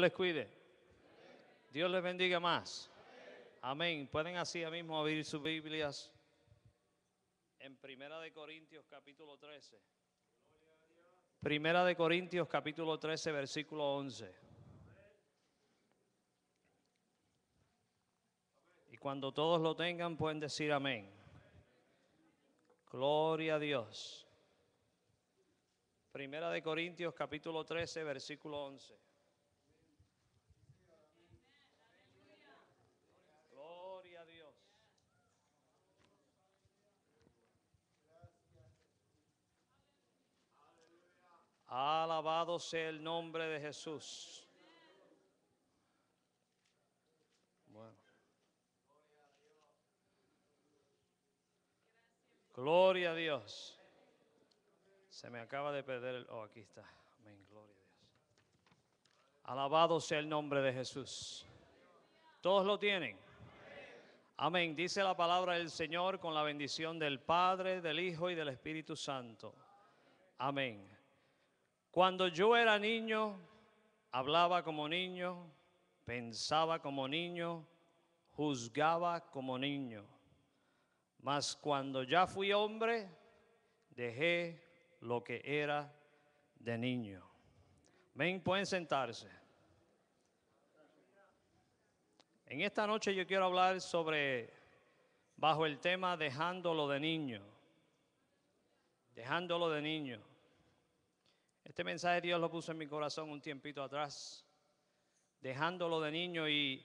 les cuide. Dios les bendiga más. Amén. Pueden así mismo abrir sus Biblias en Primera de Corintios capítulo 13. Primera de Corintios capítulo 13 versículo 11. Y cuando todos lo tengan pueden decir amén. Gloria a Dios. Primera de Corintios capítulo 13 versículo 11. Alabado sea el nombre de Jesús. Gloria a Dios. Se me acaba de perder el... Oh, aquí está. Amén, gloria a Dios. Alabado sea el nombre de Jesús. ¿Todos lo tienen? Amén. Dice la palabra del Señor con la bendición del Padre, del Hijo y del Espíritu Santo. Amén. Cuando yo era niño, hablaba como niño, pensaba como niño, juzgaba como niño. Mas cuando ya fui hombre, dejé lo que era de niño. Ven, pueden sentarse. En esta noche yo quiero hablar sobre, bajo el tema, dejándolo de niño. Dejándolo de niño. Este mensaje Dios lo puso en mi corazón un tiempito atrás, dejándolo de niño y,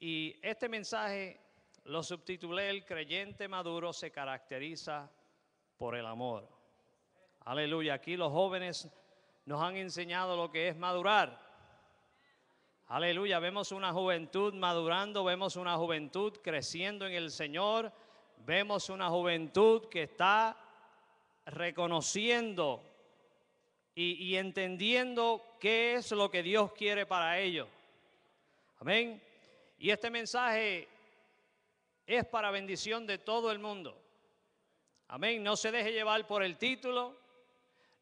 y este mensaje lo subtitulé El creyente maduro se caracteriza por el amor. Aleluya, aquí los jóvenes nos han enseñado lo que es madurar. Aleluya, vemos una juventud madurando, vemos una juventud creciendo en el Señor, vemos una juventud que está reconociendo y, entendiendo qué es lo que Dios quiere para ellos. Amén. Y este mensaje es para bendición de todo el mundo. Amén. No se deje llevar por el título.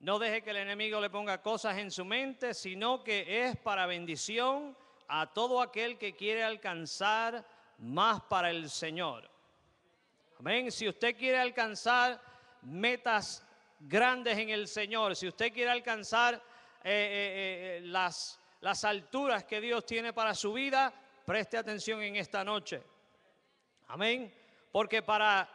No deje que el enemigo le ponga cosas en su mente, sino que es para bendición a todo aquel que quiere alcanzar más para el Señor. Amén. Si usted quiere alcanzar metas grandes en el Señor, si usted quiere alcanzar eh, eh, eh, las, las alturas que Dios tiene para su vida, preste atención en esta noche. Amén. Porque para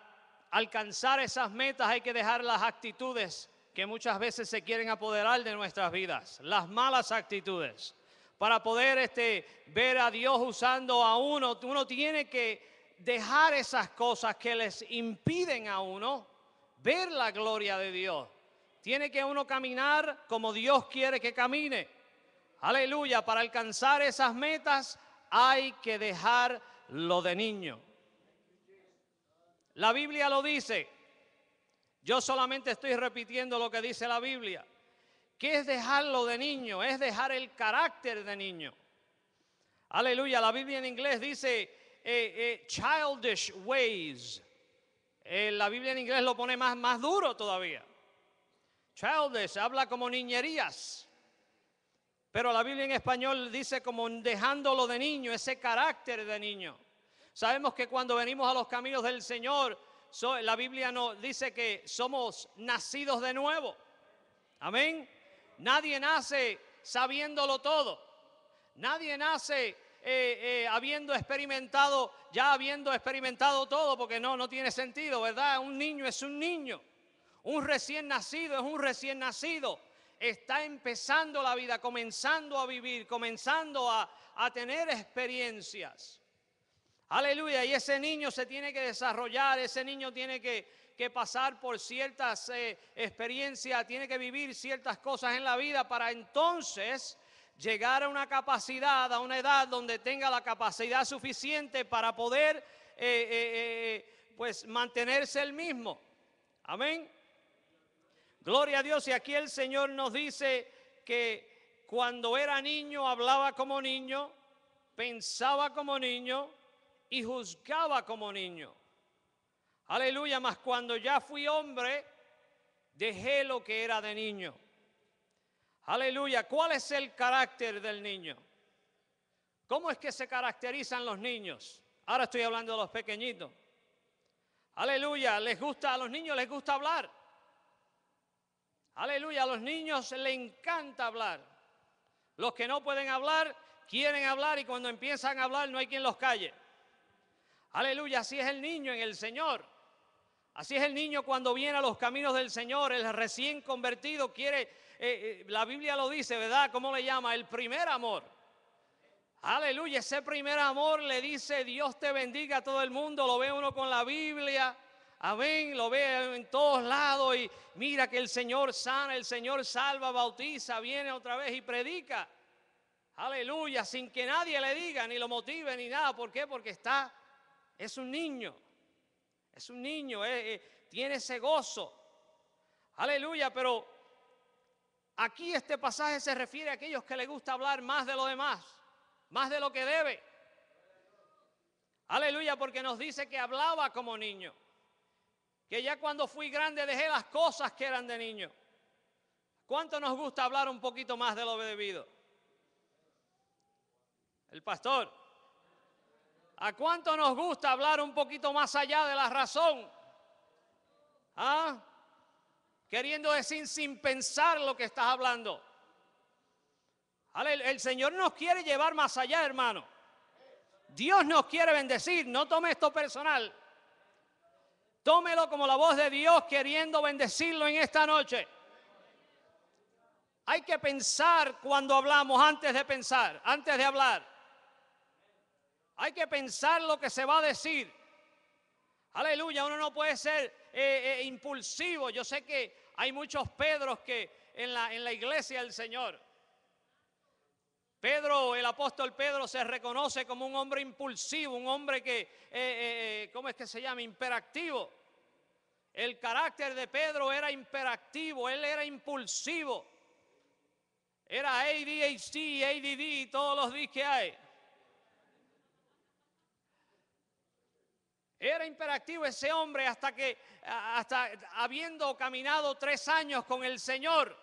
alcanzar esas metas hay que dejar las actitudes que muchas veces se quieren apoderar de nuestras vidas, las malas actitudes. Para poder este, ver a Dios usando a uno, uno tiene que dejar esas cosas que les impiden a uno ver la gloria de Dios. Tiene que uno caminar como Dios quiere que camine. Aleluya, para alcanzar esas metas hay que dejar lo de niño. La Biblia lo dice. Yo solamente estoy repitiendo lo que dice la Biblia. ¿Qué es dejar lo de niño? Es dejar el carácter de niño. Aleluya, la Biblia en inglés dice eh, eh, childish ways. Eh, la Biblia en inglés lo pone más, más duro todavía. Childish habla como niñerías. Pero la Biblia en español dice como dejándolo de niño, ese carácter de niño. Sabemos que cuando venimos a los caminos del Señor, la Biblia nos dice que somos nacidos de nuevo. Amén. Nadie nace sabiéndolo todo. Nadie nace eh, eh, habiendo experimentado, ya habiendo experimentado todo, porque no, no tiene sentido, ¿verdad? Un niño es un niño, un recién nacido es un recién nacido, está empezando la vida, comenzando a vivir, comenzando a, tener experiencias. Aleluya, y ese niño se tiene que desarrollar, ese niño tiene que, pasar por ciertas eh, experiencias, tiene que vivir ciertas cosas en la vida para entonces llegar a una capacidad, a una edad donde tenga la capacidad suficiente para poder eh, eh, eh, pues mantenerse el mismo. Amén. Gloria a Dios. Y aquí el Señor nos dice que cuando era niño hablaba como niño, pensaba como niño y juzgaba como niño. Aleluya, mas cuando ya fui hombre, dejé lo que era de niño. Aleluya. ¿Cuál es el carácter del niño? ¿Cómo es que se caracterizan los niños? Ahora estoy hablando de los pequeñitos. Aleluya, les gusta a los niños les gusta hablar. Aleluya, a los niños les encanta hablar. Los que no pueden hablar quieren hablar y cuando empiezan a hablar no hay quien los calle. Aleluya, así es el niño en el Señor. Así es el niño cuando viene a los caminos del Señor, el recién convertido quiere eh, eh, la Biblia lo dice, ¿verdad? ¿Cómo le llama? El primer amor. Aleluya, ese primer amor le dice Dios te bendiga a todo el mundo, lo ve uno con la Biblia. Amén, lo ve en todos lados y mira que el Señor sana, el Señor salva, bautiza, viene otra vez y predica. Aleluya, sin que nadie le diga, ni lo motive, ni nada. ¿Por qué? Porque está, es un niño, es un niño, eh, tiene ese gozo. Aleluya, pero Aquí este pasaje se refiere a aquellos que les gusta hablar más de lo demás, más de lo que debe. Aleluya, porque nos dice que hablaba como niño, que ya cuando fui grande dejé las cosas que eran de niño. ¿Cuánto nos gusta hablar un poquito más de lo debido? El pastor. ¿A cuánto nos gusta hablar un poquito más allá de la razón? ¿Ah? Queriendo decir sin pensar lo que estás hablando. El Señor nos quiere llevar más allá, hermano. Dios nos quiere bendecir. No tome esto personal. Tómelo como la voz de Dios queriendo bendecirlo en esta noche. Hay que pensar cuando hablamos, antes de pensar, antes de hablar. Hay que pensar lo que se va a decir. Aleluya, uno no puede ser eh, eh, impulsivo. Yo sé que hay muchos Pedros que en la, en la iglesia del Señor. Pedro, el apóstol Pedro se reconoce como un hombre impulsivo, un hombre que, eh, ¿cómo es que se llama? Imperactivo. El carácter de Pedro era imperactivo, él era impulsivo. Era ADHD, ADD todos los días que hay. Era imperativo ese hombre hasta que, hasta habiendo caminado tres años con el Señor,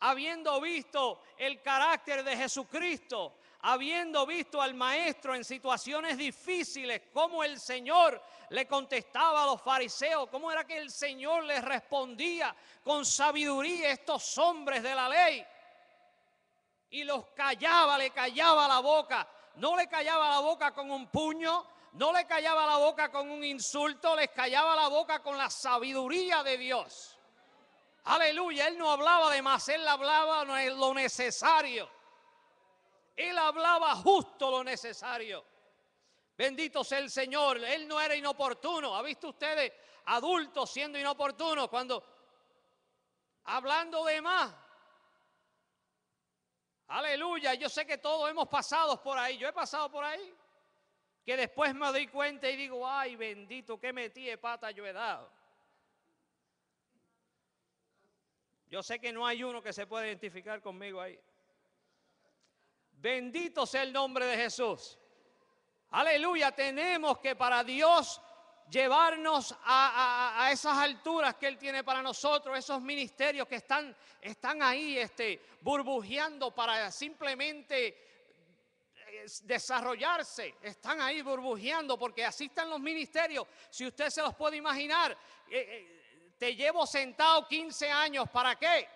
habiendo visto el carácter de Jesucristo, habiendo visto al maestro en situaciones difíciles, cómo el Señor le contestaba a los fariseos, cómo era que el Señor les respondía con sabiduría a estos hombres de la ley. Y los callaba, le callaba la boca. No le callaba la boca con un puño, no le callaba la boca con un insulto, les callaba la boca con la sabiduría de Dios. Aleluya, él no hablaba de más, él hablaba lo necesario. Él hablaba justo lo necesario. Bendito sea el Señor, él no era inoportuno. ¿Ha visto ustedes adultos siendo inoportunos cuando hablando de más? Aleluya, yo sé que todos hemos pasado por ahí, yo he pasado por ahí que después me doy cuenta y digo, ay bendito, qué metí de pata yo he dado. Yo sé que no hay uno que se pueda identificar conmigo ahí. Bendito sea el nombre de Jesús. Aleluya, tenemos que para Dios llevarnos a, esas alturas que Él tiene para nosotros, esos ministerios que están, están ahí este, burbujeando para simplemente desarrollarse. Están ahí burbujeando porque así están los ministerios. Si usted se los puede imaginar, eh, eh, te llevo sentado 15 años, ¿para qué?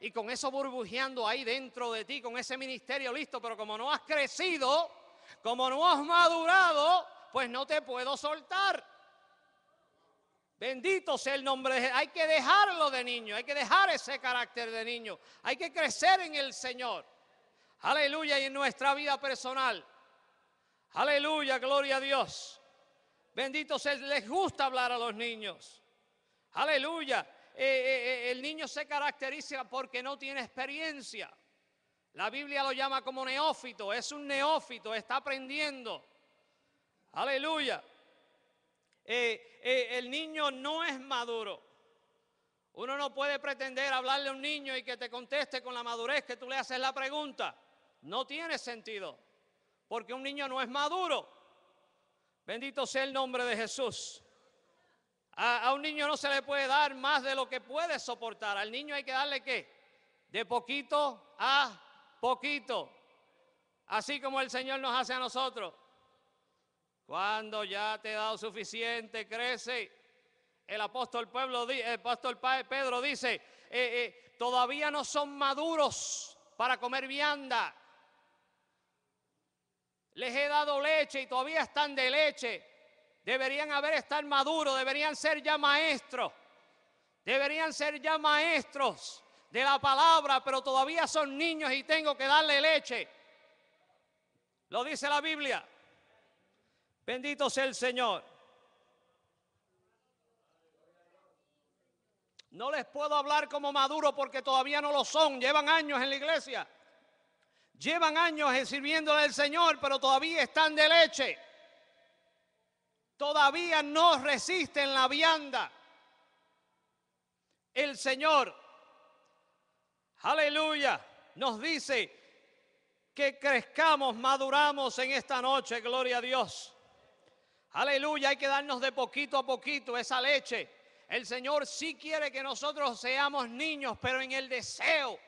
Y con eso burbujeando ahí dentro de ti, con ese ministerio listo, pero como no has crecido, como no has madurado, pues no te puedo soltar. Bendito sea el nombre de Hay que dejarlo de niño, hay que dejar ese carácter de niño, hay que crecer en el Señor. Aleluya, y en nuestra vida personal. Aleluya, gloria a Dios. Bendito sea, les gusta hablar a los niños. Aleluya. Eh, eh, eh, el niño se caracteriza porque no tiene experiencia. La Biblia lo llama como neófito, es un neófito, está aprendiendo. Aleluya. el niño no es maduro. Uno no puede pretender hablarle a un niño y que te conteste con la madurez que tú le haces la pregunta no tiene sentido, porque un niño no es maduro. Bendito sea el nombre de Jesús. A, un niño no se le puede dar más de lo que puede soportar. Al niño hay que darle qué? De poquito a poquito. Así como el Señor nos hace a nosotros. Cuando ya te he dado suficiente, crece. El apóstol, Pueblo, el apóstol Pedro dice, eh, eh, todavía no son maduros para comer vianda. Les he dado leche y todavía están de leche. Deberían haber estar maduros, deberían ser ya maestros. Deberían ser ya maestros de la palabra, pero todavía son niños y tengo que darle leche. Lo dice la Biblia. Bendito sea el Señor. No les puedo hablar como maduros porque todavía no lo son. Llevan años en la iglesia. Llevan años sirviéndole al Señor, pero todavía están de leche. Todavía no resisten la vianda. El Señor, aleluya, nos dice que crezcamos, maduramos en esta noche, gloria a Dios. Aleluya, hay que darnos de poquito a poquito esa leche. El Señor sí quiere que nosotros seamos niños, pero en el deseo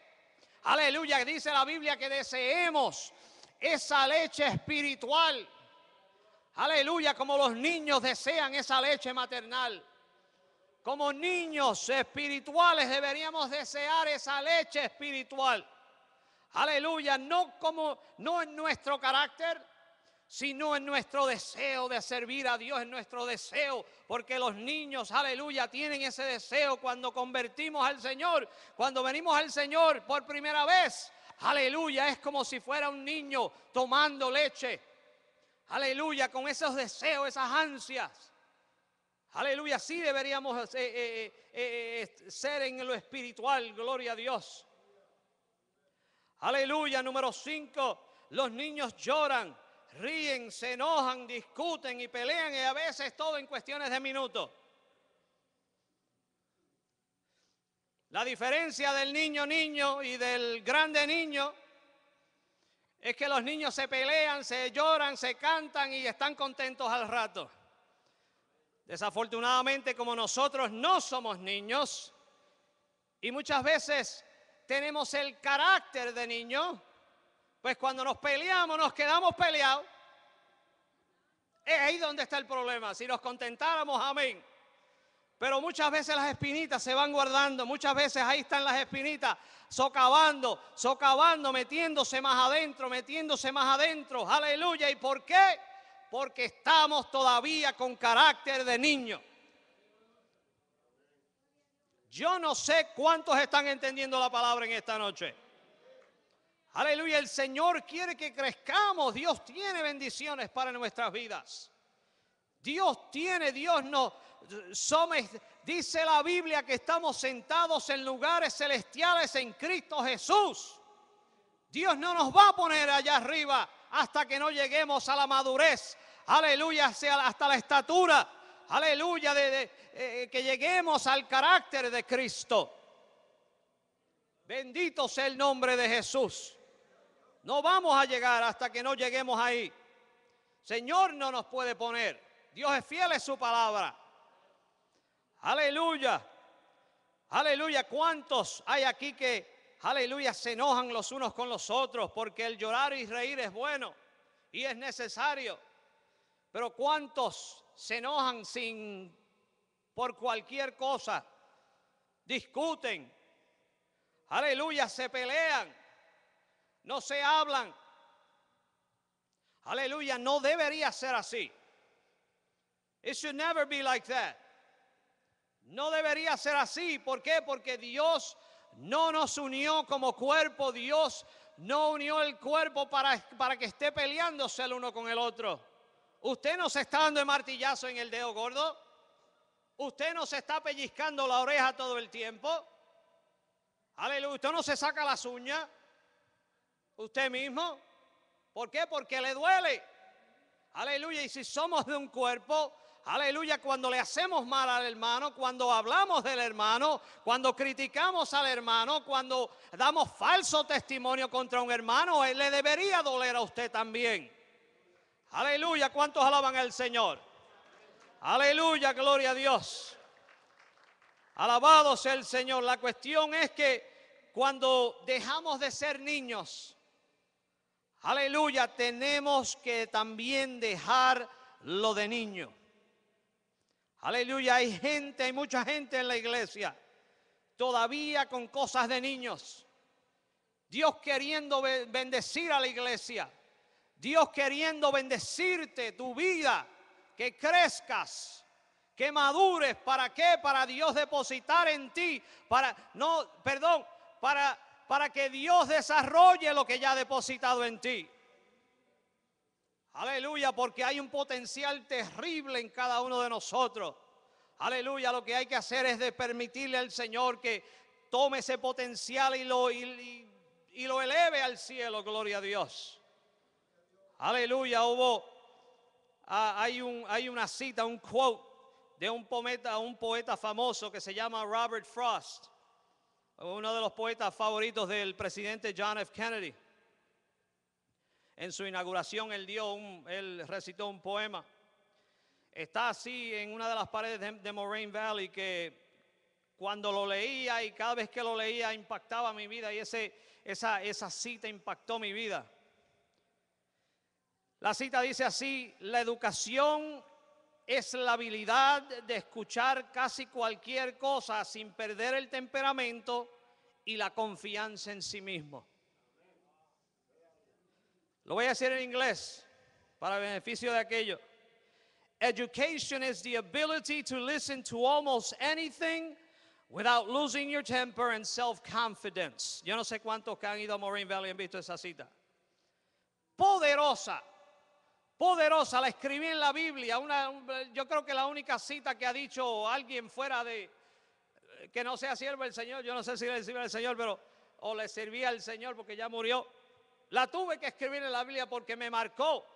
Aleluya, dice la Biblia que deseemos esa leche espiritual. Aleluya, como los niños desean esa leche maternal. Como niños espirituales deberíamos desear esa leche espiritual. Aleluya, no como no en nuestro carácter, sino en nuestro deseo de servir a Dios, en nuestro deseo, porque los niños, aleluya, tienen ese deseo cuando convertimos al Señor, cuando venimos al Señor por primera vez, aleluya, es como si fuera un niño tomando leche, aleluya, con esos deseos, esas ansias. Aleluya, sí deberíamos eh, eh, eh, ser en lo espiritual, gloria a Dios. Aleluya, número 5, los niños lloran ríen, se enojan, discuten y pelean y a veces todo en cuestiones de minutos. La diferencia del niño niño y del grande niño es que los niños se pelean, se lloran, se cantan y están contentos al rato. Desafortunadamente, como nosotros no somos niños y muchas veces tenemos el carácter de niño, pues cuando nos peleamos, nos quedamos peleados. Es ahí donde está el problema. Si nos contentáramos, amén. Pero muchas veces las espinitas se van guardando, muchas veces ahí están las espinitas socavando, socavando, metiéndose más adentro, metiéndose más adentro. Aleluya. ¿Y por qué? Porque estamos todavía con carácter de niño. Yo no sé cuántos están entendiendo la palabra en esta noche. Aleluya, el Señor quiere que crezcamos. Dios tiene bendiciones para nuestras vidas. Dios tiene, Dios nos dice la Biblia que estamos sentados en lugares celestiales en Cristo Jesús. Dios no nos va a poner allá arriba hasta que no lleguemos a la madurez. Aleluya, hasta la estatura. Aleluya, de, eh, que lleguemos al carácter de Cristo. Bendito sea el nombre de Jesús. No vamos a llegar hasta que no lleguemos ahí. Señor no nos puede poner. Dios es fiel a su palabra. Aleluya. Aleluya. ¿Cuántos hay aquí que, aleluya, se enojan los unos con los otros? Porque el llorar y reír es bueno y es necesario. Pero ¿cuántos se enojan sin, por cualquier cosa? Discuten. Aleluya, se pelean no se hablan. Aleluya, no debería ser así. It should never be like that. No debería ser así. ¿Por qué? Porque Dios no nos unió como cuerpo. Dios no unió el cuerpo para, para que esté peleándose el uno con el otro. Usted no se está dando el martillazo en el dedo gordo. Usted no se está pellizcando la oreja todo el tiempo. Aleluya. Usted no se saca las uñas usted mismo. ¿Por qué? Porque le duele. Aleluya. Y si somos de un cuerpo, aleluya, cuando le hacemos mal al hermano, cuando hablamos del hermano, cuando criticamos al hermano, cuando damos falso testimonio contra un hermano, eh, le debería doler a usted también. Aleluya. ¿Cuántos alaban al Señor? Aleluya, gloria a Dios. Alabado sea el Señor. La cuestión es que cuando dejamos de ser niños, Aleluya, tenemos que también dejar lo de niño. Aleluya, hay gente, hay mucha gente en la iglesia todavía con cosas de niños. Dios queriendo bendecir a la iglesia. Dios queriendo bendecirte tu vida, que crezcas, que madures. ¿Para qué? Para Dios depositar en ti, para, no, perdón, para para que Dios desarrolle lo que ya ha depositado en ti. Aleluya, porque hay un potencial terrible en cada uno de nosotros. Aleluya, lo que hay que hacer es de permitirle al Señor que tome ese potencial y lo, y, lo eleve al cielo, gloria a Dios. Aleluya, hubo, ah, hay, un, hay una cita, un quote de un un poeta famoso que se llama Robert Frost uno de los poetas favoritos del presidente John F. Kennedy. En su inauguración él, dio un, él recitó un poema. Está así en una de las paredes de, Moraine Valley que cuando lo leía y cada vez que lo leía impactaba mi vida y ese, esa, esa cita impactó mi vida. La cita dice así, la educación es la habilidad de escuchar casi cualquier cosa sin perder el temperamento y la confianza en sí mismo. Lo voy a decir en inglés para beneficio de aquello. Education is the ability to listen to almost anything without losing your temper and self-confidence. Yo no sé cuántos que han ido a Maureen Valley han visto esa cita. Poderosa poderosa, la escribí en la Biblia, una, yo creo que la única cita que ha dicho alguien fuera de, que no sea siervo del Señor, yo no sé si le sirve al Señor, pero, o le servía al Señor porque ya murió, la tuve que escribir en la Biblia porque me marcó.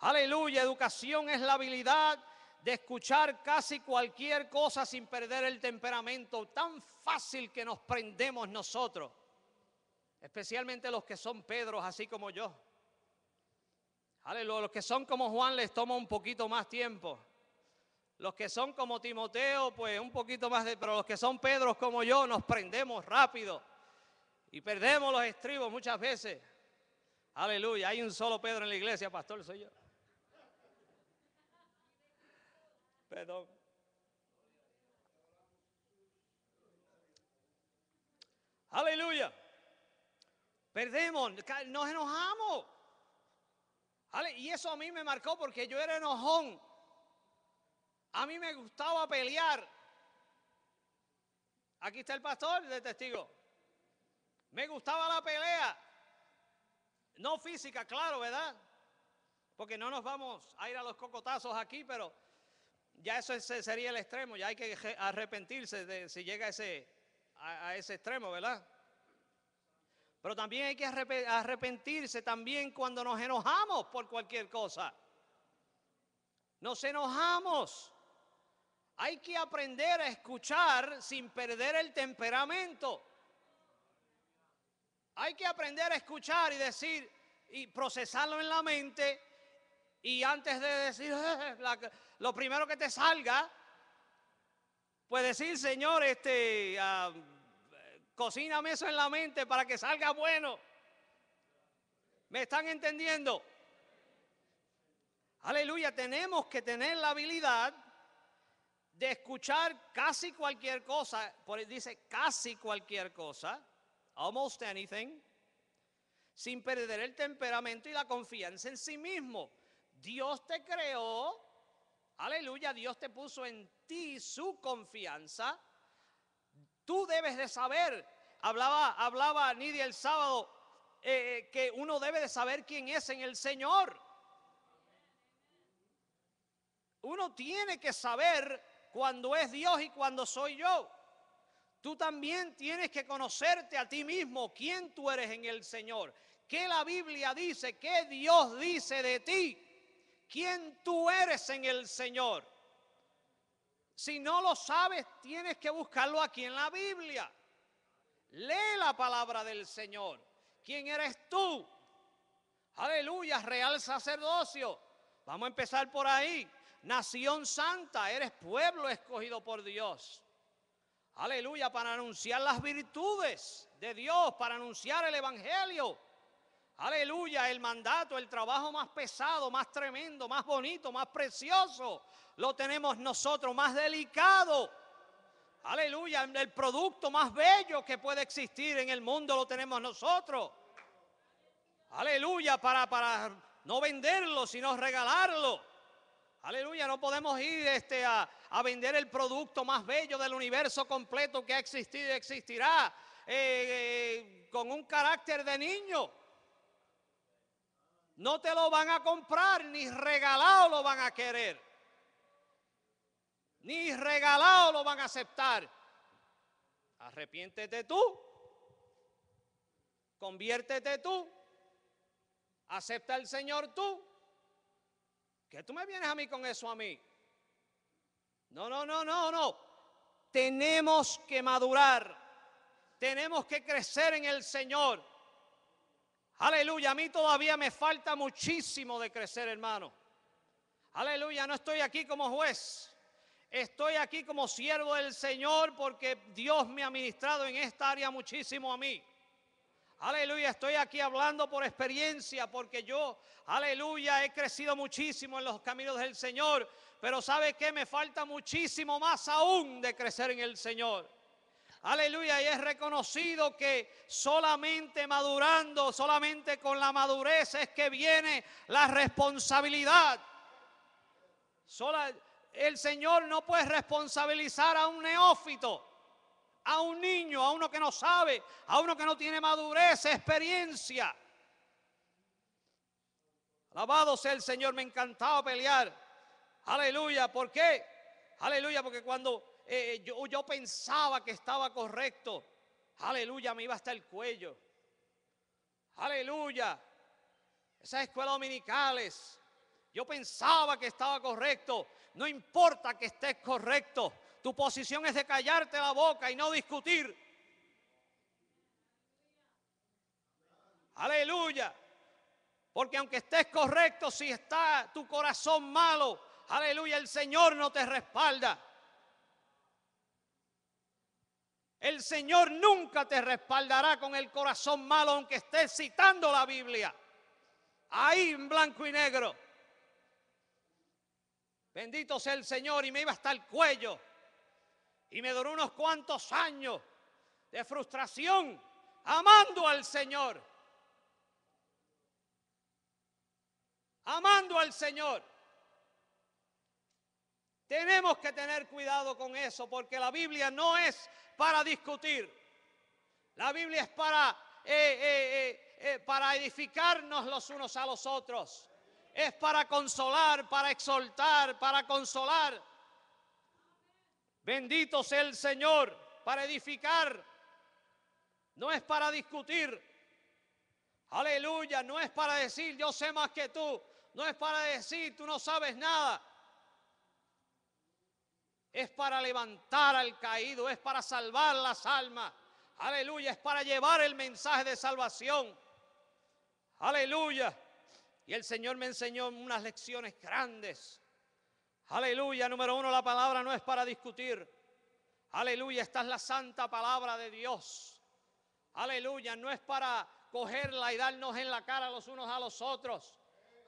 Aleluya, educación es la habilidad de escuchar casi cualquier cosa sin perder el temperamento, tan fácil que nos prendemos nosotros, especialmente los que son Pedros, así como yo. Los que son como Juan les toma un poquito más tiempo. Los que son como Timoteo, pues un poquito más de. Pero los que son Pedros como yo, nos prendemos rápido. Y perdemos los estribos muchas veces. Aleluya. Hay un solo Pedro en la iglesia, pastor, soy yo. Perdón. Aleluya. Perdemos, nos enojamos. Y eso a mí me marcó porque yo era enojón. A mí me gustaba pelear. Aquí está el pastor de testigo. Me gustaba la pelea. No física, claro, ¿verdad? Porque no nos vamos a ir a los cocotazos aquí, pero ya eso sería el extremo. Ya hay que arrepentirse de si llega ese, a ese extremo, ¿verdad? Pero también hay que arrepentirse también cuando nos enojamos por cualquier cosa. Nos enojamos. Hay que aprender a escuchar sin perder el temperamento. Hay que aprender a escuchar y decir y procesarlo en la mente y antes de decir lo primero que te salga, pues decir, Señor, este... Ah, Cocíname eso en la mente para que salga bueno. ¿Me están entendiendo? Aleluya, tenemos que tener la habilidad de escuchar casi cualquier cosa, por dice casi cualquier cosa, almost anything, sin perder el temperamento y la confianza en sí mismo. Dios te creó, aleluya, Dios te puso en ti su confianza Tú debes de saber, hablaba, hablaba Nidia el sábado, eh, eh, que uno debe de saber quién es en el Señor. Uno tiene que saber cuándo es Dios y cuando soy yo. Tú también tienes que conocerte a ti mismo, quién tú eres en el Señor, qué la Biblia dice, qué Dios dice de ti, quién tú eres en el Señor. Si no lo sabes, tienes que buscarlo aquí en la Biblia. Lee la palabra del Señor. ¿Quién eres tú? Aleluya, real sacerdocio. Vamos a empezar por ahí. Nación santa, eres pueblo escogido por Dios. Aleluya, para anunciar las virtudes de Dios, para anunciar el Evangelio. Aleluya, el mandato, el trabajo más pesado, más tremendo, más bonito, más precioso, lo tenemos nosotros, más delicado. Aleluya, el producto más bello que puede existir en el mundo lo tenemos nosotros. Aleluya, para, para no venderlo, sino regalarlo. Aleluya, no podemos ir este, a, vender el producto más bello del universo completo que ha existido y existirá eh, eh, con un carácter de niño. No te lo van a comprar, ni regalado lo van a querer. Ni regalado lo van a aceptar. Arrepiéntete tú. Conviértete tú. Acepta al Señor tú. que tú me vienes a mí con eso a mí? No, no, no, no, no. Tenemos que madurar. Tenemos que crecer en el Señor. Aleluya, a mí todavía me falta muchísimo de crecer, hermano. Aleluya, no estoy aquí como juez. Estoy aquí como siervo del Señor porque Dios me ha ministrado en esta área muchísimo a mí. Aleluya, estoy aquí hablando por experiencia porque yo, aleluya, he crecido muchísimo en los caminos del Señor. Pero ¿sabe que Me falta muchísimo más aún de crecer en el Señor. Aleluya. Y es reconocido que solamente madurando, solamente con la madurez es que viene la responsabilidad. el Señor no puede responsabilizar a un neófito, a un niño, a uno que no sabe, a uno que no tiene madurez, experiencia. Alabado sea el Señor, me encantado pelear. Aleluya, ¿por qué? Aleluya, porque cuando eh, yo, yo pensaba que estaba correcto. Aleluya, me iba hasta el cuello. Aleluya. Esas escuelas dominicales, yo pensaba que estaba correcto. No importa que estés correcto. Tu posición es de callarte la boca y no discutir. Aleluya. Porque aunque estés correcto, si está tu corazón malo, aleluya, el Señor no te respalda. El Señor nunca te respaldará con el corazón malo aunque estés citando la Biblia. Ahí en blanco y negro. Bendito sea el Señor y me iba hasta el cuello. Y me duró unos cuantos años de frustración amando al Señor. Amando al Señor. Tenemos que tener cuidado con eso porque la Biblia no es para discutir. La Biblia es para, eh, eh, eh, para edificarnos los unos a los otros. Es para consolar, para exhortar, para consolar. Bendito sea el Señor para edificar. No es para discutir. Aleluya, no es para decir yo sé más que tú. No es para decir tú no sabes nada es para levantar al caído, es para salvar las almas. Aleluya, es para llevar el mensaje de salvación. Aleluya. Y el Señor me enseñó unas lecciones grandes. Aleluya, número uno, la palabra no es para discutir. Aleluya, esta es la santa palabra de Dios. Aleluya, no es para cogerla y darnos en la cara los unos a los otros.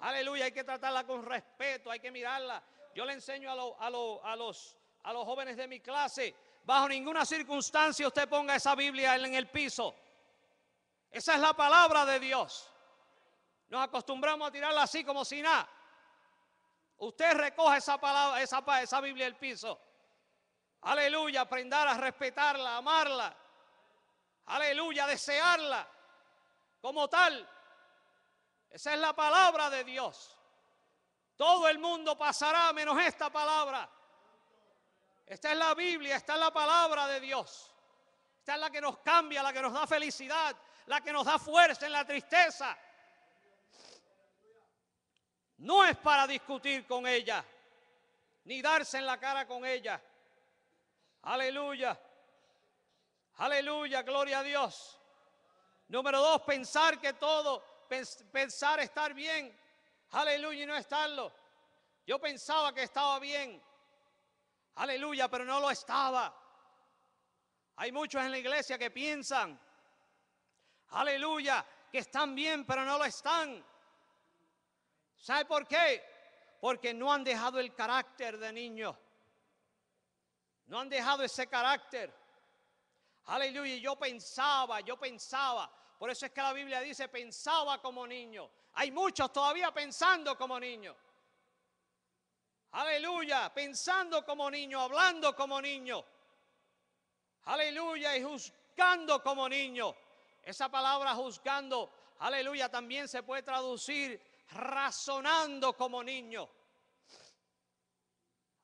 Aleluya, hay que tratarla con respeto, hay que mirarla. Yo le enseño a, a los a los jóvenes de mi clase, bajo ninguna circunstancia usted ponga esa Biblia en el piso. Esa es la palabra de Dios. Nos acostumbramos a tirarla así como si nada. Usted recoge esa palabra, esa, esa Biblia del piso. Aleluya, aprender a respetarla, amarla. Aleluya, desearla como tal. Esa es la palabra de Dios. Todo el mundo pasará menos esta palabra. Esta es la Biblia, esta es la palabra de Dios. Esta es la que nos cambia, la que nos da felicidad, la que nos da fuerza en la tristeza. No es para discutir con ella, ni darse en la cara con ella. Aleluya. Aleluya, gloria a Dios. Número dos, pensar que todo, pensar estar bien. Aleluya y no estarlo. Yo pensaba que estaba bien. Aleluya, pero no lo estaba. Hay muchos en la iglesia que piensan, aleluya, que están bien, pero no lo están. ¿Sabe por qué? Porque no han dejado el carácter de niño. No han dejado ese carácter. Aleluya, yo pensaba, yo pensaba. Por eso es que la Biblia dice, pensaba como niño. Hay muchos todavía pensando como niño. Aleluya, pensando como niño, hablando como niño. Aleluya, y juzgando como niño. Esa palabra juzgando, aleluya, también se puede traducir razonando como niño.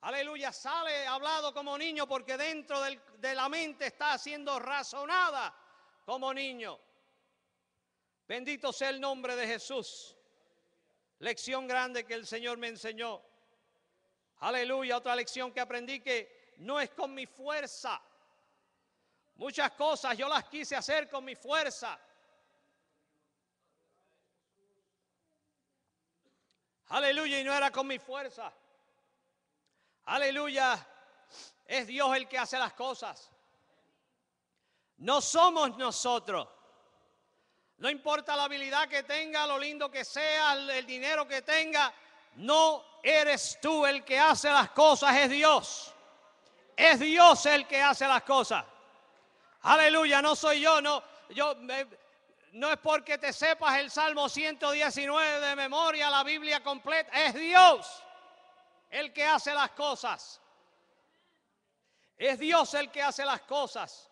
Aleluya, sale hablado como niño porque dentro de la mente está siendo razonada como niño. Bendito sea el nombre de Jesús. Lección grande que el Señor me enseñó. Aleluya, otra lección que aprendí que no es con mi fuerza. Muchas cosas yo las quise hacer con mi fuerza. Aleluya, y no era con mi fuerza. Aleluya, es Dios el que hace las cosas. No somos nosotros. No importa la habilidad que tenga, lo lindo que sea, el dinero que tenga, no eres tú el que hace las cosas, es Dios. Es Dios el que hace las cosas. Aleluya, no soy yo, no, yo, no es porque te sepas el Salmo 119 de memoria, la Biblia completa, es Dios el que hace las cosas. Es Dios el que hace las cosas.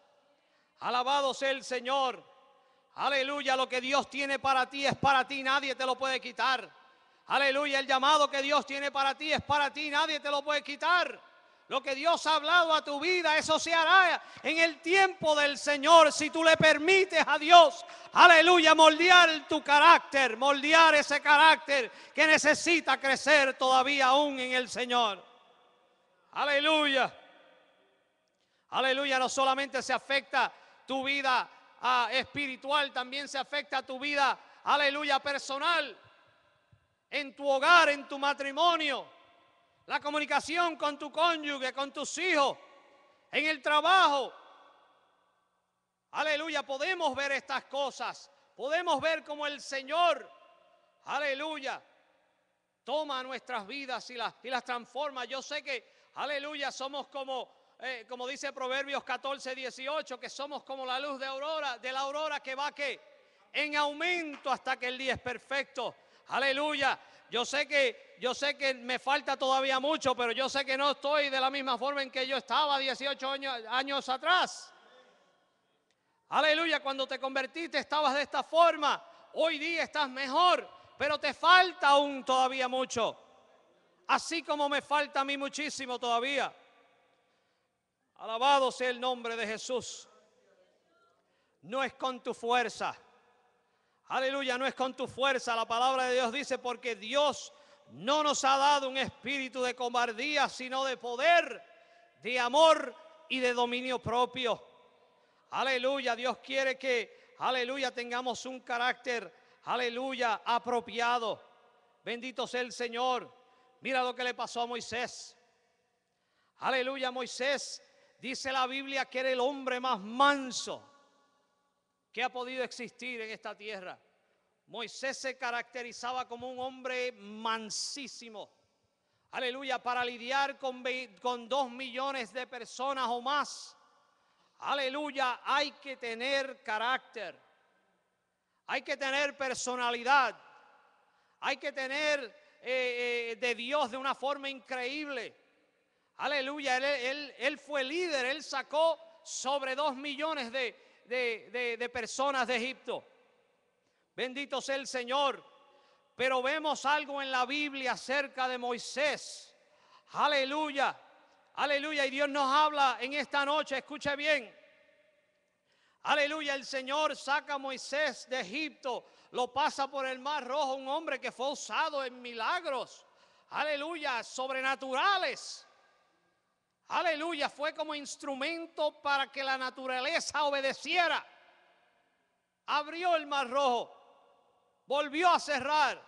Alabado sea el Señor. Aleluya, lo que Dios tiene para ti es para ti, nadie te lo puede quitar. Aleluya, el llamado que Dios tiene para ti es para ti, nadie te lo puede quitar. Lo que Dios ha hablado a tu vida, eso se hará en el tiempo del Señor, si tú le permites a Dios, aleluya, moldear tu carácter, moldear ese carácter que necesita crecer todavía aún en el Señor. Aleluya. Aleluya, no solamente se afecta tu vida ah, espiritual, también se afecta tu vida, aleluya, personal en tu hogar, en tu matrimonio, la comunicación con tu cónyuge, con tus hijos, en el trabajo. Aleluya, podemos ver estas cosas, podemos ver cómo el Señor, aleluya, toma nuestras vidas y las, transforma. Yo sé que, aleluya, somos como... Eh, como dice Proverbios 14, 18, que somos como la luz de aurora, de la aurora que va que en aumento hasta que el día es perfecto. Aleluya. Yo sé que yo sé que me falta todavía mucho, pero yo sé que no estoy de la misma forma en que yo estaba 18 años, años atrás. Aleluya, cuando te convertiste estabas de esta forma. Hoy día estás mejor, pero te falta aún todavía mucho. Así como me falta a mí muchísimo todavía. Alabado sea el nombre de Jesús. No es con tu fuerza Aleluya, no es con tu fuerza. La palabra de Dios dice, porque Dios no nos ha dado un espíritu de cobardía, sino de poder, de amor y de dominio propio. Aleluya, Dios quiere que, aleluya, tengamos un carácter, aleluya, apropiado. Bendito sea el Señor. Mira lo que le pasó a Moisés. Aleluya, Moisés, dice la Biblia que era el hombre más manso que ha podido existir en esta tierra. Moisés se caracterizaba como un hombre mansísimo. Aleluya, para lidiar con, con dos millones de personas o más. Aleluya, hay que tener carácter. Hay que tener personalidad. Hay que tener eh, eh, de Dios de una forma increíble. Aleluya, él, él, él, fue líder, él sacó sobre dos millones de, de, personas de Egipto. Bendito sea el Señor. Pero vemos algo en la Biblia acerca de Moisés. Aleluya. Aleluya. Y Dios nos habla en esta noche. Escuche bien. Aleluya. El Señor saca a Moisés de Egipto. Lo pasa por el mar rojo. Un hombre que fue usado en milagros. Aleluya. Sobrenaturales aleluya, fue como instrumento para que la naturaleza obedeciera. Abrió el mar rojo, volvió a cerrar.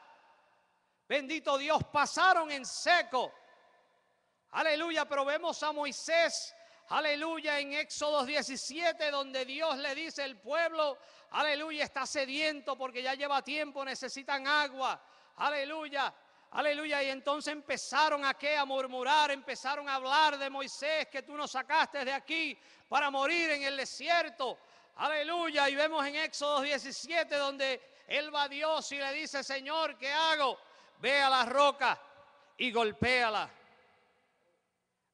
Bendito Dios, pasaron en seco. Aleluya, pero vemos a Moisés, aleluya, en Éxodo 17, donde Dios le dice al pueblo, aleluya, está sediento porque ya lleva tiempo, necesitan agua. Aleluya, Aleluya. Y entonces empezaron a qué? A murmurar, empezaron a hablar de Moisés, que tú nos sacaste de aquí para morir en el desierto. Aleluya. Y vemos en Éxodo 17 donde él va a Dios y le dice, Señor, ¿qué hago? Ve a la roca y golpéala.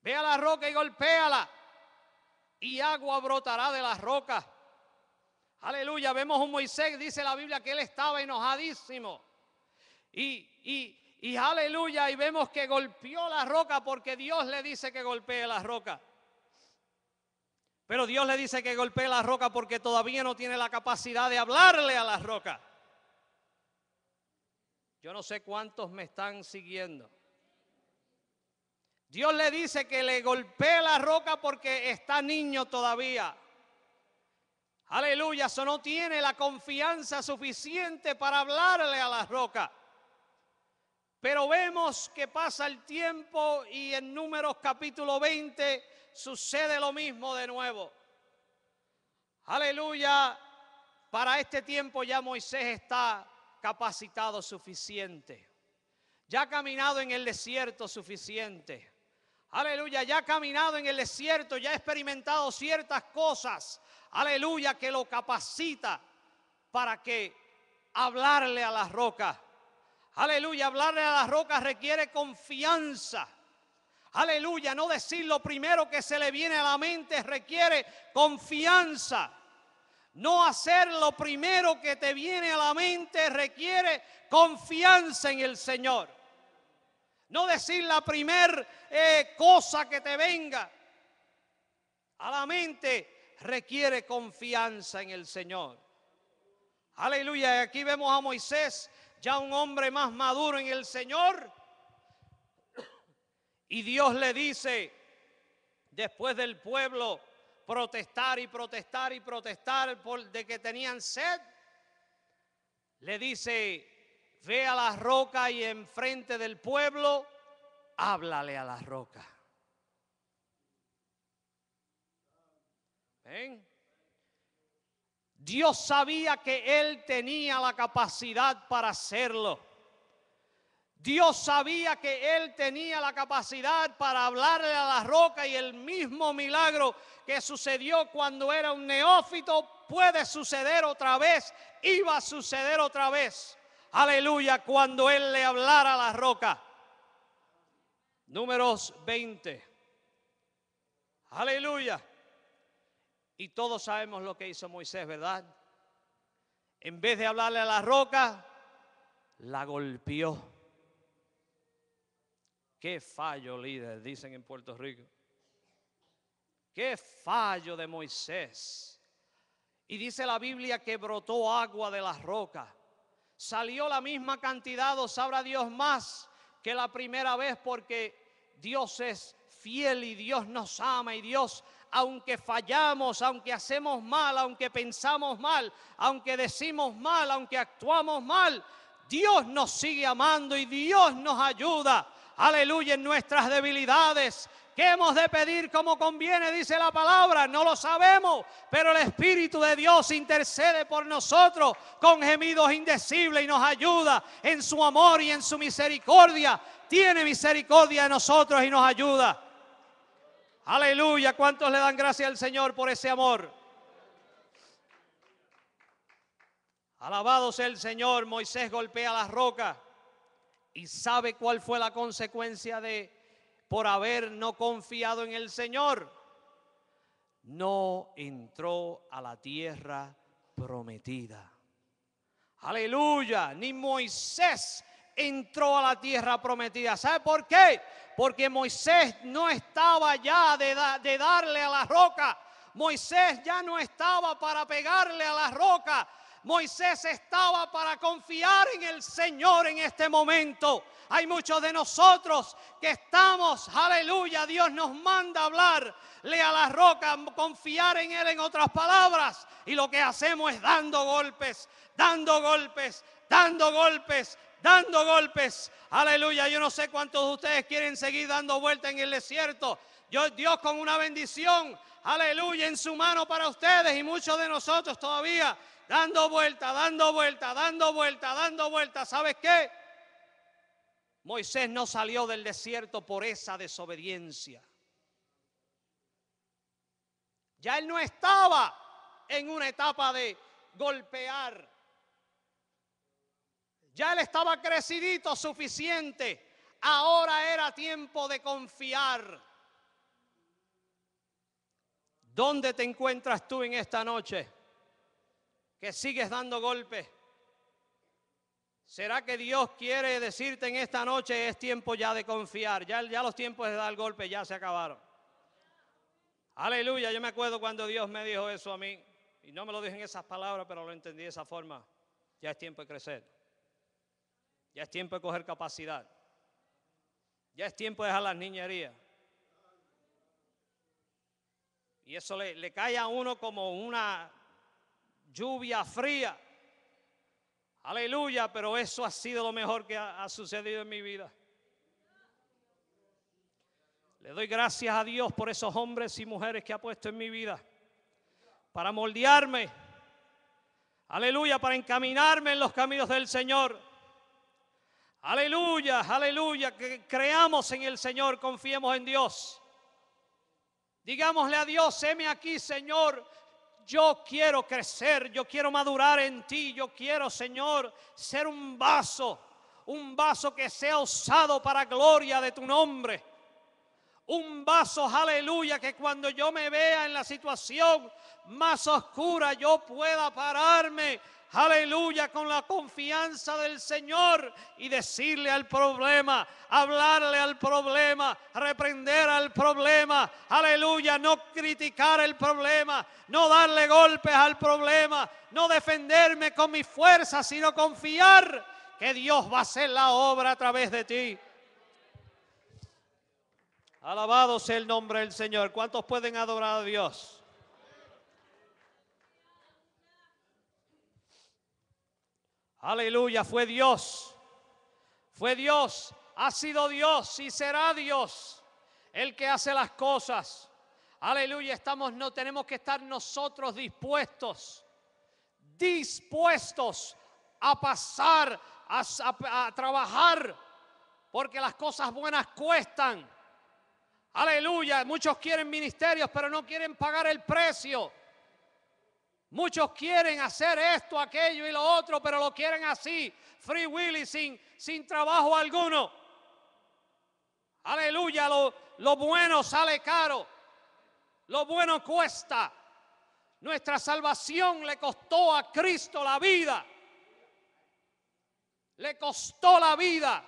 Ve a la roca y golpéala. Y agua brotará de la roca. Aleluya. Vemos un Moisés, dice la Biblia, que él estaba enojadísimo. Y, y, y aleluya, y vemos que golpeó la roca porque Dios le dice que golpee la roca. Pero Dios le dice que golpee la roca porque todavía no tiene la capacidad de hablarle a la roca. Yo no sé cuántos me están siguiendo. Dios le dice que le golpee la roca porque está niño todavía. Aleluya, eso no tiene la confianza suficiente para hablarle a la roca. Pero vemos que pasa el tiempo y en Números capítulo 20 sucede lo mismo de nuevo. Aleluya, para este tiempo ya Moisés está capacitado suficiente. Ya ha caminado en el desierto suficiente. Aleluya, ya ha caminado en el desierto, ya ha experimentado ciertas cosas. Aleluya, que lo capacita para que hablarle a las rocas Aleluya, hablarle a las rocas requiere confianza. Aleluya, no decir lo primero que se le viene a la mente requiere confianza. No hacer lo primero que te viene a la mente requiere confianza en el Señor. No decir la primera eh, cosa que te venga a la mente requiere confianza en el Señor. Aleluya, aquí vemos a Moisés ya un hombre más maduro en el Señor. Y Dios le dice, después del pueblo protestar y protestar y protestar por de que tenían sed, le dice, ve a la roca y enfrente del pueblo, háblale a la roca. ¿Ven? Dios sabía que él tenía la capacidad para hacerlo. Dios sabía que él tenía la capacidad para hablarle a la roca y el mismo milagro que sucedió cuando era un neófito puede suceder otra vez, iba a suceder otra vez. Aleluya, cuando él le hablara a la roca. Números 20. Aleluya. Y todos sabemos lo que hizo Moisés, ¿verdad? En vez de hablarle a la roca, la golpeó. Qué fallo, líder, dicen en Puerto Rico. Qué fallo de Moisés. Y dice la Biblia que brotó agua de las rocas. Salió la misma cantidad, o sabrá Dios más que la primera vez, porque Dios es fiel y Dios nos ama y Dios aunque fallamos, aunque hacemos mal, aunque pensamos mal, aunque decimos mal, aunque actuamos mal, Dios nos sigue amando y Dios nos ayuda. Aleluya, en nuestras debilidades. ¿Qué hemos de pedir como conviene? Dice la palabra. No lo sabemos, pero el Espíritu de Dios intercede por nosotros con gemidos indecibles y nos ayuda en su amor y en su misericordia. Tiene misericordia de nosotros y nos ayuda. Aleluya, ¿cuántos le dan gracias al Señor por ese amor? Alabado sea el Señor, Moisés golpea las rocas y sabe cuál fue la consecuencia de por haber no confiado en el Señor. No entró a la tierra prometida. Aleluya, ni Moisés entró a la tierra prometida. ¿Sabe por qué? Porque Moisés no estaba ya de, darle a la roca. Moisés ya no estaba para pegarle a la roca. Moisés estaba para confiar en el Señor en este momento. Hay muchos de nosotros que estamos, aleluya, Dios nos manda hablarle a la roca, confiar en Él en otras palabras. Y lo que hacemos es dando golpes, dando golpes, dando golpes, dando golpes. Aleluya, yo no sé cuántos de ustedes quieren seguir dando vueltas en el desierto. Yo, Dios con una bendición, aleluya, en su mano para ustedes y muchos de nosotros todavía dando vuelta, dando vuelta, dando vuelta, dando vuelta. ¿Sabes qué? Moisés no salió del desierto por esa desobediencia. Ya él no estaba en una etapa de golpear ya él estaba crecidito suficiente. Ahora era tiempo de confiar. ¿Dónde te encuentras tú en esta noche? Que sigues dando golpes. ¿Será que Dios quiere decirte en esta noche es tiempo ya de confiar? Ya, ya los tiempos de dar golpes ya se acabaron. Aleluya, yo me acuerdo cuando Dios me dijo eso a mí. Y no me lo dijo en esas palabras, pero lo entendí de esa forma. Ya es tiempo de crecer. Ya es tiempo de coger capacidad. Ya es tiempo de dejar las niñerías. Y eso le, cae a uno como una lluvia fría. Aleluya, pero eso ha sido lo mejor que ha, ha sucedido en mi vida. Le doy gracias a Dios por esos hombres y mujeres que ha puesto en mi vida para moldearme. Aleluya, para encaminarme en los caminos del Señor. Aleluya, aleluya, que creamos en el Señor, confiemos en Dios. Digámosle a Dios, heme aquí, Señor, yo quiero crecer, yo quiero madurar en ti, yo quiero, Señor, ser un vaso, un vaso que sea usado para gloria de tu nombre. Un vaso, aleluya, que cuando yo me vea en la situación más oscura, yo pueda pararme aleluya, con la confianza del Señor y decirle al problema, hablarle al problema, reprender al problema, aleluya, no criticar el problema, no darle golpes al problema, no defenderme con mi fuerza, sino confiar que Dios va a hacer la obra a través de ti. Alabado sea el nombre del Señor. ¿Cuántos pueden adorar a Dios? Aleluya, fue Dios. Fue Dios, ha sido Dios y será Dios el que hace las cosas. Aleluya, estamos no tenemos que estar nosotros dispuestos dispuestos a pasar a, trabajar porque las cosas buenas cuestan. Aleluya, muchos quieren ministerios, pero no quieren pagar el precio. Muchos quieren hacer esto, aquello y lo otro, pero lo quieren así, free will y sin, sin trabajo alguno. Aleluya, lo bueno sale caro, lo bueno cuesta. Nuestra salvación le costó a Cristo la vida. Le costó la vida.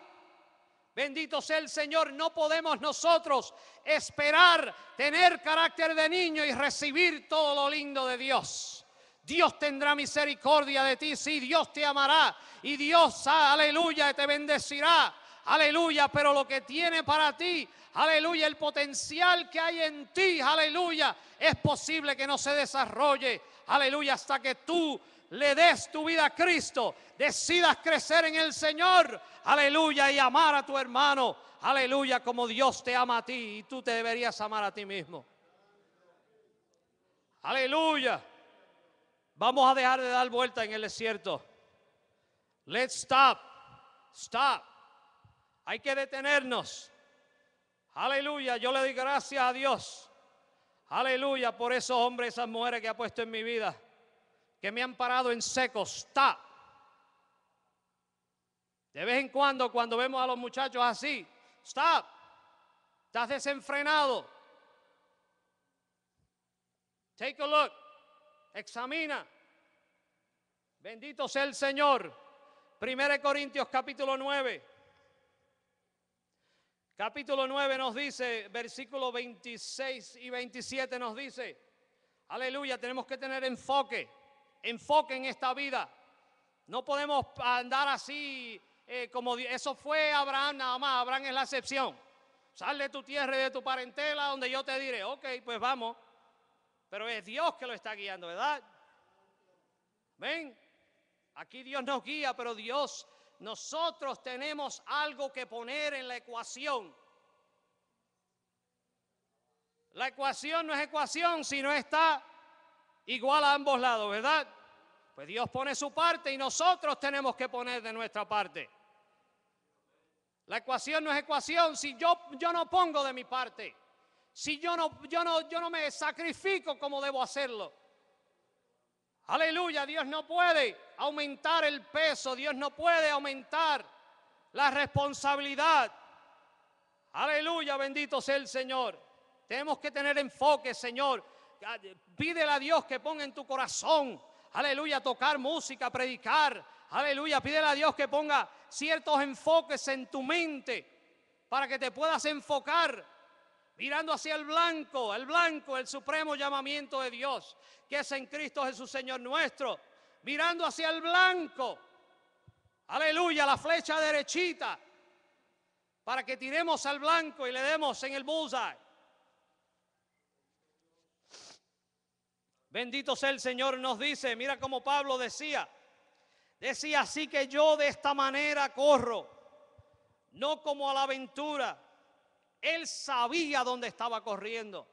Bendito sea el Señor, no podemos nosotros esperar tener carácter de niño y recibir todo lo lindo de Dios. Dios tendrá misericordia de ti, sí, Dios te amará y Dios, aleluya, te bendecirá, aleluya, pero lo que tiene para ti, aleluya, el potencial que hay en ti, aleluya, es posible que no se desarrolle, aleluya, hasta que tú le des tu vida a Cristo, decidas crecer en el Señor, aleluya, y amar a tu hermano, aleluya, como Dios te ama a ti y tú te deberías amar a ti mismo. Aleluya. Vamos a dejar de dar vuelta en el desierto. Let's stop. Stop. Hay que detenernos. Aleluya. Yo le doy gracias a Dios. Aleluya por esos hombres, esas mujeres que ha puesto en mi vida, que me han parado en seco. Stop. De vez en cuando, cuando vemos a los muchachos así, stop. Estás desenfrenado. Take a look examina. Bendito sea el Señor. 1 Corintios capítulo 9. Capítulo 9 nos dice, versículos 26 y 27 nos dice, aleluya, tenemos que tener enfoque, enfoque en esta vida. No podemos andar así eh, como eso fue Abraham nada más, Abraham es la excepción. Sal de tu tierra y de tu parentela donde yo te diré, ok, pues vamos pero es Dios que lo está guiando, ¿verdad? Ven, aquí Dios nos guía, pero Dios, nosotros tenemos algo que poner en la ecuación. La ecuación no es ecuación si no está igual a ambos lados, ¿verdad? Pues Dios pone su parte y nosotros tenemos que poner de nuestra parte. La ecuación no es ecuación si yo, yo no pongo de mi parte si yo no, yo no, yo no me sacrifico como debo hacerlo. Aleluya, Dios no puede aumentar el peso, Dios no puede aumentar la responsabilidad. Aleluya, bendito sea el Señor. Tenemos que tener enfoque, Señor. Pídele a Dios que ponga en tu corazón, aleluya, tocar música, predicar. Aleluya, pídele a Dios que ponga ciertos enfoques en tu mente para que te puedas enfocar mirando hacia el blanco, el blanco, el supremo llamamiento de Dios, que es en Cristo Jesús Señor nuestro, mirando hacia el blanco, aleluya, la flecha derechita, para que tiremos al blanco y le demos en el bullseye. Bendito sea el Señor, nos dice, mira como Pablo decía, decía así que yo de esta manera corro, no como a la aventura, él sabía dónde estaba corriendo.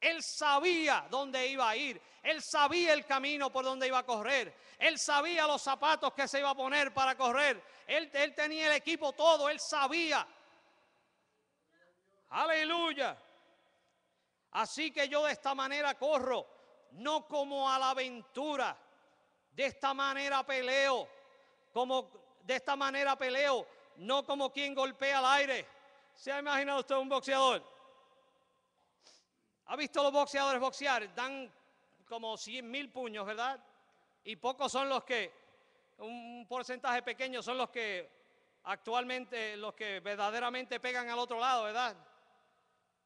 Él sabía dónde iba a ir. Él sabía el camino por donde iba a correr. Él sabía los zapatos que se iba a poner para correr. Él, tenía el equipo todo. Él sabía. Aleluya. Así que yo de esta manera corro, no como a la aventura. De esta manera peleo, como de esta manera peleo, no como quien golpea al aire. ¿Se ha imaginado usted un boxeador? ¿Ha visto los boxeadores boxear? Dan como cien mil puños, ¿verdad? Y pocos son los que, un porcentaje pequeño son los que actualmente, los que verdaderamente pegan al otro lado, ¿verdad?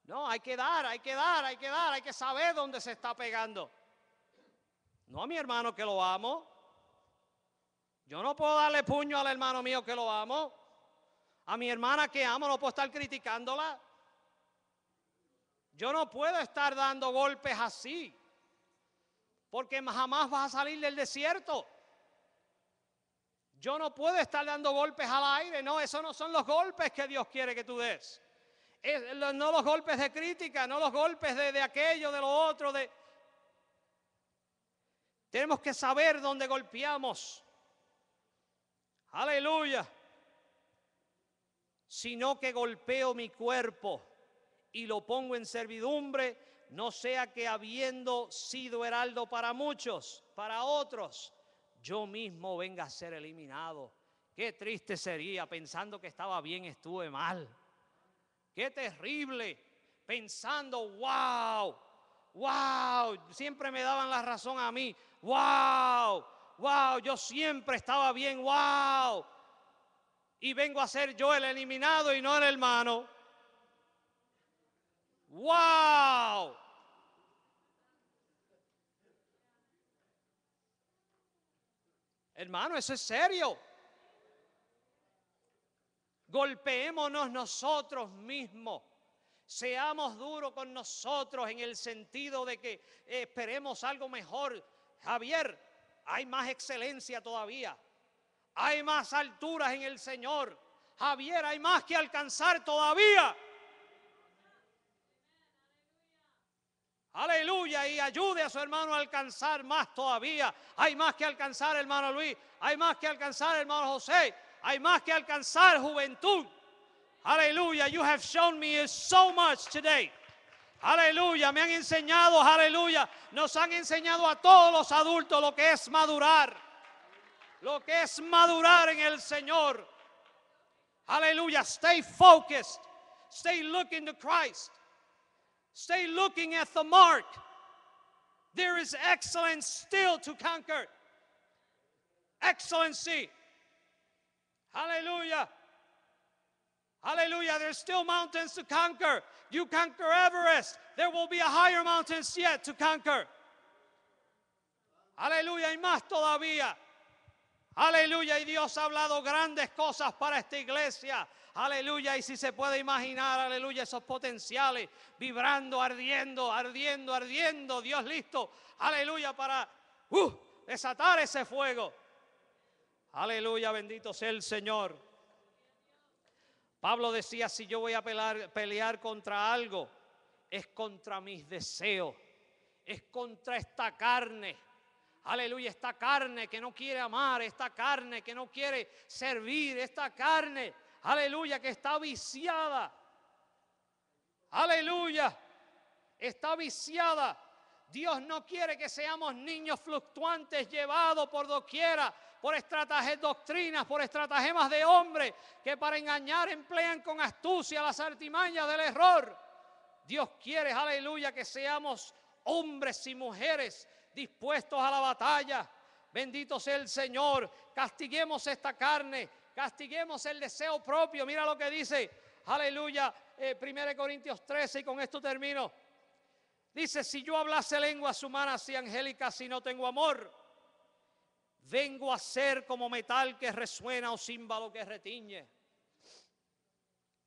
No, hay que dar, hay que dar, hay que dar, hay que saber dónde se está pegando. No a mi hermano que lo amo. Yo no puedo darle puño al hermano mío que lo amo. A mi hermana que amo no puedo estar criticándola. Yo no puedo estar dando golpes así, porque jamás vas a salir del desierto. Yo no puedo estar dando golpes al aire, no, esos no son los golpes que Dios quiere que tú des. no los golpes de crítica, no los golpes de, aquello, de lo otro, de... Tenemos que saber dónde golpeamos. Aleluya sino que golpeo mi cuerpo y lo pongo en servidumbre, no sea que habiendo sido heraldo para muchos, para otros, yo mismo venga a ser eliminado. Qué triste sería pensando que estaba bien, estuve mal. Qué terrible pensando, wow, wow, siempre me daban la razón a mí, wow, wow, yo siempre estaba bien, wow y vengo a ser yo el eliminado y no el hermano. ¡Wow! Hermano, eso es serio. Golpeémonos nosotros mismos. Seamos duros con nosotros en el sentido de que esperemos algo mejor. Javier, hay más excelencia todavía. Hay más alturas en el Señor. Javier, hay más que alcanzar todavía. Aleluya. Y ayude a su hermano a alcanzar más todavía. Hay más que alcanzar, hermano Luis. Hay más que alcanzar, hermano José. Hay más que alcanzar, juventud. Aleluya. You have shown me so much today. Aleluya. Me han enseñado, aleluya. Nos han enseñado a todos los adultos lo que es madurar. lo que es madurar en el Señor. Hallelujah. Stay focused. Stay looking to Christ. Stay looking at the mark. There is excellence still to conquer. Excellency. Hallelujah. Hallelujah. There's still mountains to conquer. You conquer Everest. There will be a higher mountains yet to conquer. Hallelujah. Y más todavía. Aleluya, y Dios ha hablado grandes cosas para esta iglesia. Aleluya, y si se puede imaginar, aleluya, esos potenciales vibrando, ardiendo, ardiendo, ardiendo. Dios listo, aleluya, para uh, desatar ese fuego. Aleluya, bendito sea el Señor. Pablo decía, si yo voy a pelear contra algo, es contra mis deseos, es contra esta carne Aleluya, esta carne que no quiere amar, esta carne que no quiere servir, esta carne, aleluya, que está viciada. Aleluya, está viciada. Dios no quiere que seamos niños fluctuantes llevados por doquiera, por estratagemas, doctrinas, por estratagemas de hombres que para engañar emplean con astucia las artimañas del error. Dios quiere, aleluya, que seamos hombres y mujeres dispuestos a la batalla. Bendito sea el Señor. Castiguemos esta carne, castiguemos el deseo propio. Mira lo que dice, aleluya, eh, 1 Corintios 13 y con esto termino. Dice, si yo hablase lenguas humanas y angélicas si no tengo amor, vengo a ser como metal que resuena o címbalo que retiñe.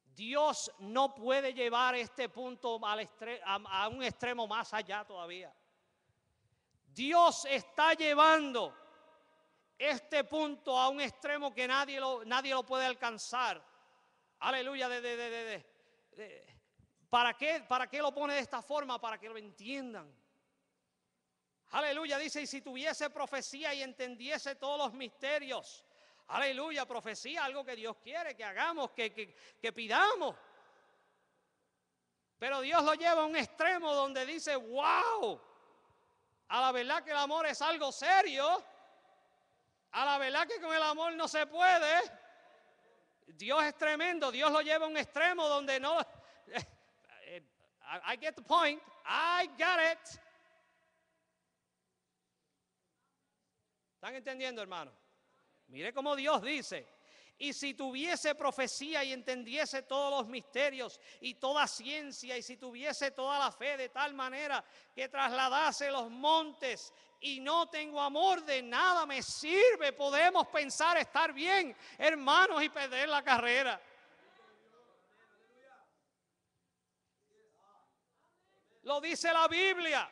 Dios no puede llevar este punto a un extremo más allá todavía. Dios está llevando este punto a un extremo que nadie lo, nadie lo puede alcanzar. Aleluya. ¿Para, qué, ¿Para lo pone de esta forma? Para que lo entiendan. Aleluya. Dice, y si tuviese profecía y entendiese todos los misterios. Aleluya, profecía, algo que Dios quiere que hagamos, que, que pidamos. Pero Dios lo lleva a un extremo donde dice, wow, a la verdad que el amor es algo serio. A la verdad que con el amor no se puede. Dios es tremendo. Dios lo lleva a un extremo donde no... Eh, I get the point. I got it. ¿Están entendiendo, hermano? Mire cómo Dios dice y si tuviese profecía y entendiese todos los misterios y toda ciencia, y si tuviese toda la fe de tal manera que trasladase los montes y no tengo amor, de nada me sirve. Podemos pensar estar bien, hermanos, y perder la carrera. Lo dice la Biblia.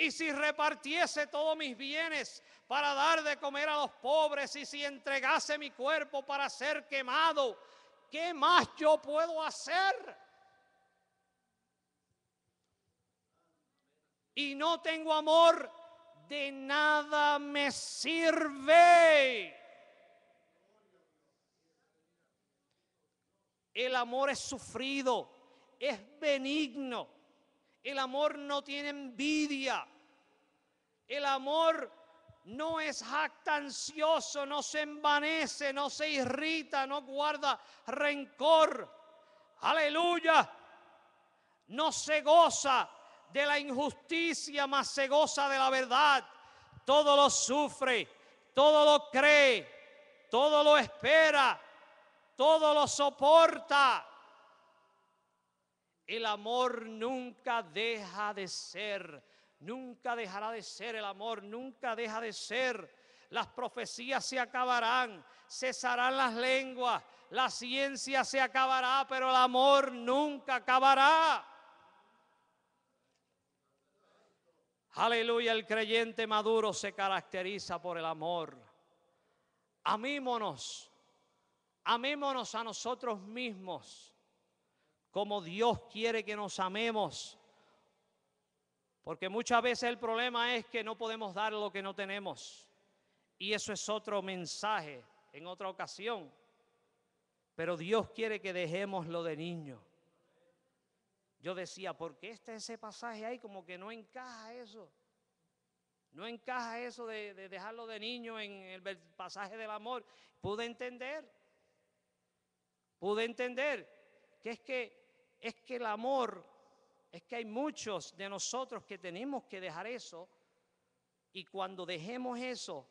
Y si repartiese todos mis bienes para dar de comer a los pobres, y si entregase mi cuerpo para ser quemado, ¿qué más yo puedo hacer? Y no tengo amor, de nada me sirve. El amor es sufrido, es benigno el amor no tiene envidia. El amor no es jactancioso, no se envanece, no se irrita, no guarda rencor. Aleluya. No se goza de la injusticia, mas se goza de la verdad. Todo lo sufre, todo lo cree, todo lo espera, todo lo soporta. El amor nunca deja de ser, nunca dejará de ser el amor, nunca deja de ser. Las profecías se acabarán, cesarán las lenguas, la ciencia se acabará, pero el amor nunca acabará. Aleluya, el creyente maduro se caracteriza por el amor. Amémonos, amémonos a nosotros mismos como Dios quiere que nos amemos. Porque muchas veces el problema es que no podemos dar lo que no tenemos. Y eso es otro mensaje en otra ocasión. Pero Dios quiere que dejemos lo de niño. Yo decía, ¿por qué está ese pasaje ahí? Como que no encaja eso. No encaja eso de, de, dejarlo de niño en el pasaje del amor. Pude entender, pude entender que es que es que el amor, es que hay muchos de nosotros que tenemos que dejar eso y cuando dejemos eso,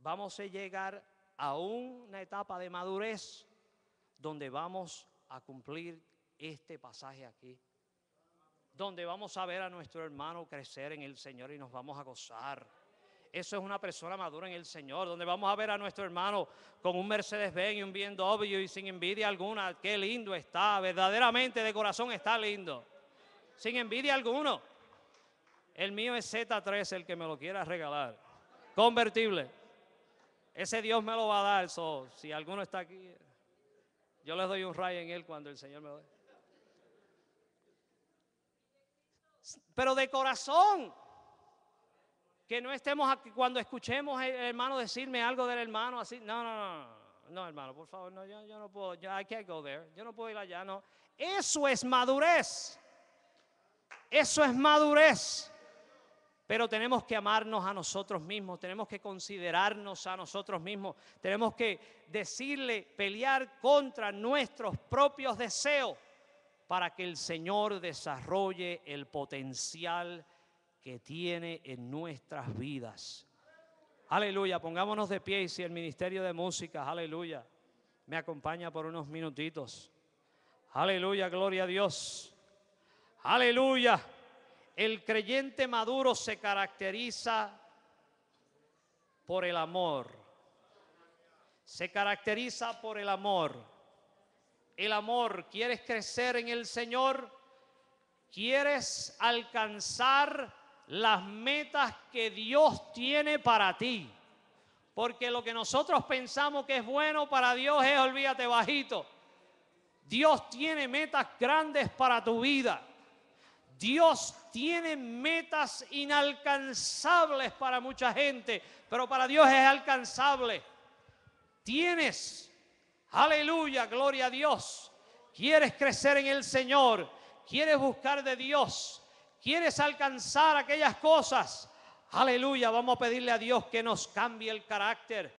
vamos a llegar a una etapa de madurez donde vamos a cumplir este pasaje aquí, donde vamos a ver a nuestro hermano crecer en el Señor y nos vamos a gozar. Eso es una persona madura en el Señor, donde vamos a ver a nuestro hermano con un Mercedes-Benz y un BMW y sin envidia alguna. Qué lindo está, verdaderamente de corazón está lindo. Sin envidia alguno. El mío es Z3, el que me lo quiera regalar. Convertible. Ese Dios me lo va a dar. si alguno está aquí, yo les doy un rayo en él cuando el Señor me lo dé. Pero de corazón. Que no estemos aquí cuando escuchemos el eh, hermano decirme algo del hermano así. No, no, no. No, hermano, por favor, no, yo, no puedo. I can't go there. Yo no puedo ir allá, no. Eso es madurez. Eso es madurez. Pero tenemos que amarnos a nosotros mismos, tenemos que considerarnos a nosotros mismos, tenemos que decirle, pelear contra nuestros propios deseos para que el Señor desarrolle el potencial que tiene en nuestras vidas. Aleluya, pongámonos de pie y si el Ministerio de Música, aleluya, me acompaña por unos minutitos. Aleluya, gloria a Dios. Aleluya. El creyente maduro se caracteriza por el amor. Se caracteriza por el amor. El amor. ¿Quieres crecer en el Señor? ¿Quieres alcanzar las metas que Dios tiene para ti. Porque lo que nosotros pensamos que es bueno para Dios es, olvídate bajito. Dios tiene metas grandes para tu vida. Dios tiene metas inalcanzables para mucha gente, pero para Dios es alcanzable. Tienes, aleluya, gloria a Dios. Quieres crecer en el Señor, quieres buscar de Dios quieres alcanzar aquellas cosas, aleluya, vamos a pedirle a Dios que nos cambie el carácter,